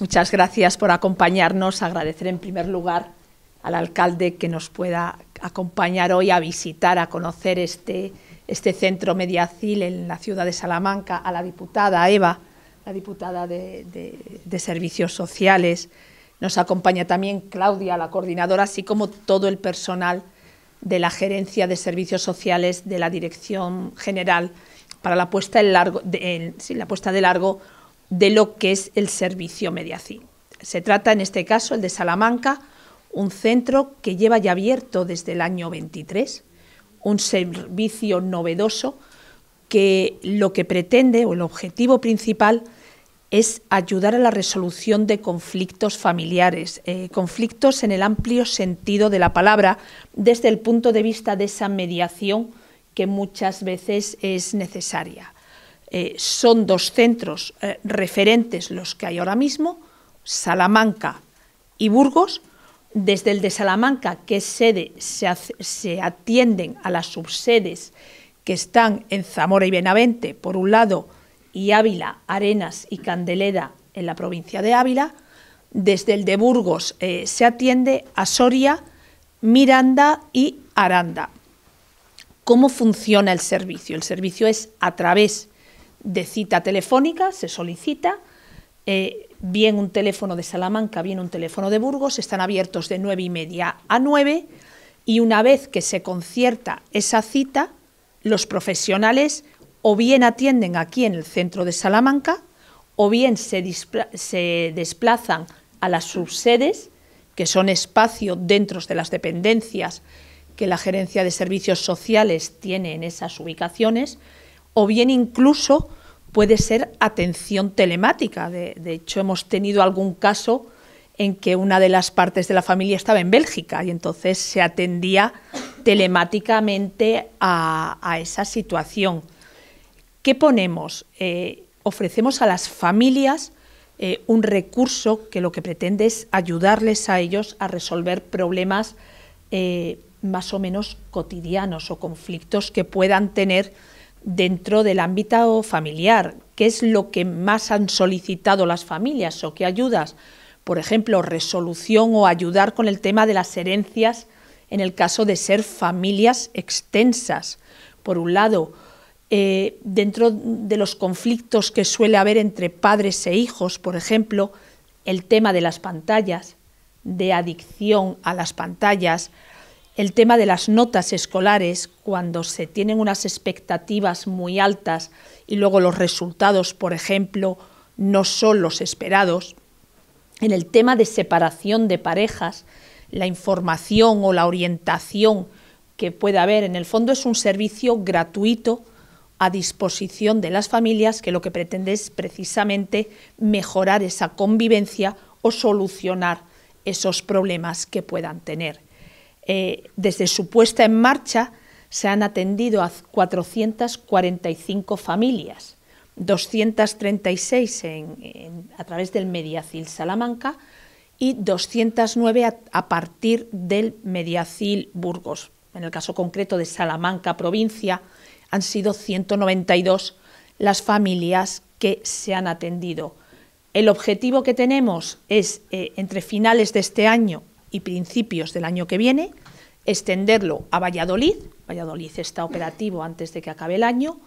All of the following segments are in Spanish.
Muchas gracias por acompañarnos. Agradecer en primer lugar al alcalde que nos pueda acompañar hoy a visitar, a conocer este, este centro Mediacil en la ciudad de Salamanca, a la diputada Eva, la diputada de, Servicios Sociales. Nos acompaña también Claudia, la coordinadora, así como todo el personal de la Gerencia de Servicios Sociales de la Dirección General para la puesta, en largo, de, la puesta de largo de lo que es el servicio Mediacín... Se trata en este caso el de Salamanca, un centro que lleva ya abierto desde el año 23, un servicio novedoso que lo que pretende o el objetivo principal es ayudar a la resolución de conflictos familiares, eh, conflictos en el amplio sentido de la palabra, desde el punto de vista de esa mediación que muchas veces es necesaria. Eh, son dos centros eh, referentes los que hay ahora mismo, Salamanca y Burgos. Desde el de Salamanca, que es sede, se, atienden a las subsedes que están en Zamora y Benavente, por un lado, y Ávila, Arenas y Candeleda en la provincia de Ávila. Desde el de Burgos eh, se atiende a Soria, Miranda y Aranda. ¿Cómo funciona el servicio? El servicio es a través de cita telefónica, se solicita, eh, bien un teléfono de Salamanca, bien un teléfono de Burgos, están abiertos de nueve y media a nueve y una vez que se concierta esa cita, los profesionales o bien atienden aquí en el centro de Salamanca o bien se, se desplazan a las subsedes, que son espacio dentro de las dependencias que la Gerencia de Servicios Sociales tiene en esas ubicaciones, o bien incluso puede ser atención telemática. De, hecho, hemos tenido algún caso en que una de las partes de la familia estaba en Bélgica y entonces se atendía telemáticamente a, esa situación. ¿Qué ponemos? Eh, ofrecemos a las familias eh, un recurso que lo que pretende es ayudarles a ellos a resolver problemas eh, más o menos cotidianos o conflictos que puedan tener dentro del ámbito familiar, qué es lo que más han solicitado las familias o qué ayudas. Por ejemplo, resolución o ayudar con el tema de las herencias en el caso de ser familias extensas. Por un lado, eh, dentro de los conflictos que suele haber entre padres e hijos, por ejemplo, el tema de las pantallas, de adicción a las pantallas, el tema de las notas escolares, cuando se tienen unas expectativas muy altas y luego los resultados, por ejemplo, no son los esperados, en el tema de separación de parejas, la información o la orientación que puede haber en el fondo es un servicio gratuito a disposición de las familias que lo que pretende es precisamente mejorar esa convivencia o solucionar esos problemas que puedan tener. Eh, desde su puesta en marcha se han atendido a 445 familias, 236 a través del Mediacil Salamanca y 209 a, partir del Mediacil Burgos. En el caso concreto de Salamanca provincia han sido 192 las familias que se han atendido. El objetivo que tenemos es, eh, entre finales de este año y principios del año que viene, extenderlo a Valladolid, Valladolid está operativo antes de que acabe el año,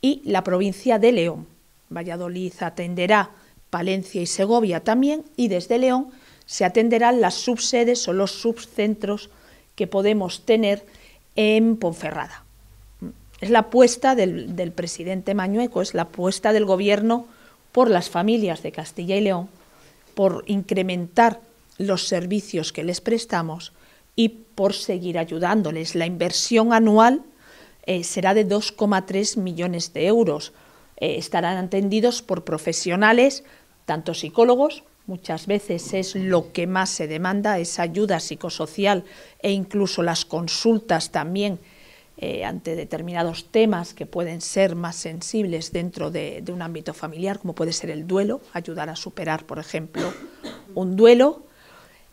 y la provincia de León. Valladolid atenderá Palencia y Segovia también, y desde León se atenderán las subsedes o los subcentros que podemos tener en Ponferrada. Es la apuesta del, del presidente Mañueco, es la apuesta del gobierno por las familias de Castilla y León, por incrementar los servicios que les prestamos y por seguir ayudándoles. La inversión anual eh, será de 2,3 millones de euros. Eh, estarán atendidos por profesionales, tanto psicólogos, muchas veces es lo que más se demanda, esa ayuda psicosocial e incluso las consultas también eh, ante determinados temas que pueden ser más sensibles dentro de un ámbito familiar, como puede ser el duelo, ayudar a superar, por ejemplo, un duelo,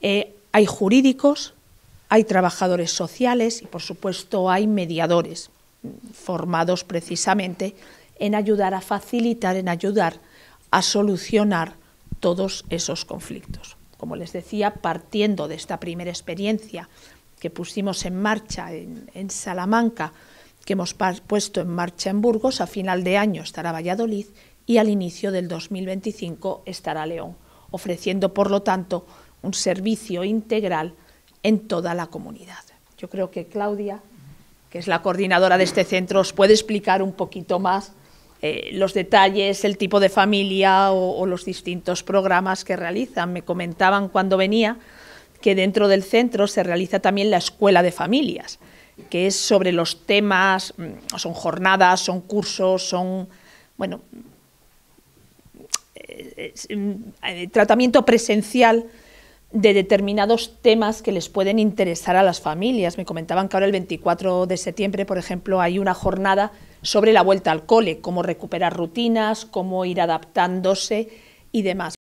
eh, hay jurídicos, hay trabajadores sociales y, por supuesto, hay mediadores formados precisamente en ayudar a facilitar, en ayudar a solucionar todos esos conflictos. Como les decía, partiendo de esta primera experiencia que pusimos en marcha en, en Salamanca, que hemos puesto en marcha en Burgos, a final de año estará Valladolid y al inicio del 2025 estará León, ofreciendo, por lo tanto, un servicio integral en toda la comunidad. Yo creo que Claudia, que es la coordinadora de este centro, os puede explicar un poquito más eh, los detalles, el tipo de familia o, los distintos programas que realizan. Me comentaban cuando venía que dentro del centro se realiza también la escuela de familias, que es sobre los temas, mm, son jornadas, son cursos, son, bueno, eh, mm, eh, tratamiento presencial de determinados temas que les pueden interesar a las familias. Me comentaban que ahora el 24 de septiembre, por ejemplo, hay una jornada sobre la vuelta al cole, cómo recuperar rutinas, cómo ir adaptándose y demás.